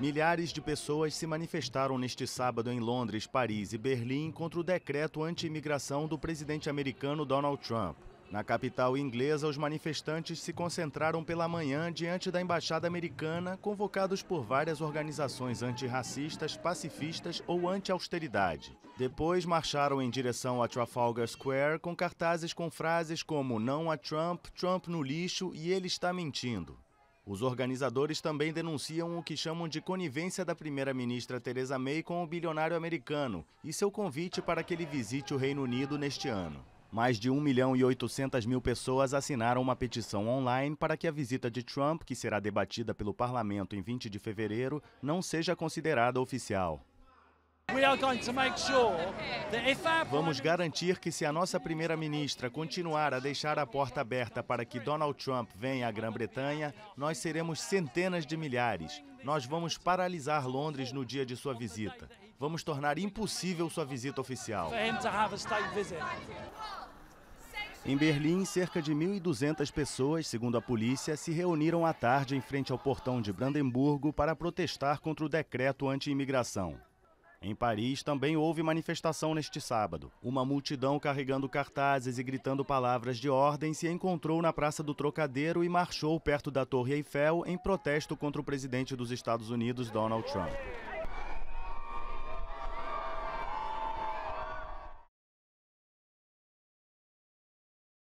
Milhares de pessoas se manifestaram neste sábado em Londres, Paris e Berlim contra o decreto anti-imigração do presidente americano Donald Trump. Na capital inglesa, os manifestantes se concentraram pela manhã diante da embaixada americana, convocados por várias organizações antirracistas, pacifistas ou anti-austeridade. Depois marcharam em direção a Trafalgar Square com cartazes com frases como Não a Trump, Trump no lixo e ele está mentindo. Os organizadores também denunciam o que chamam de conivência da primeira-ministra Theresa May com o bilionário americano e seu convite para que ele visite o Reino Unido neste ano. Mais de 1 milhão e 800 mil pessoas assinaram uma petição online para que a visita de Trump, que será debatida pelo parlamento em 20 de fevereiro, não seja considerada oficial. Vamos garantir que, se a nossa primeira-ministra continuar a deixar a porta aberta para que Donald Trump venha à Grã-Bretanha, nós seremos centenas de milhares. Nós vamos paralisar Londres no dia de sua visita. Vamos tornar impossível sua visita oficial. Em Berlim, cerca de 1.200 pessoas, segundo a polícia, se reuniram à tarde em frente ao portão de Brandemburgo para protestar contra o decreto anti-imigração. Em Paris também houve manifestação neste sábado. Uma multidão carregando cartazes e gritando palavras de ordem se encontrou na Praça do Trocadeiro e marchou perto da Torre Eiffel em protesto contra o presidente dos Estados Unidos, Donald Trump.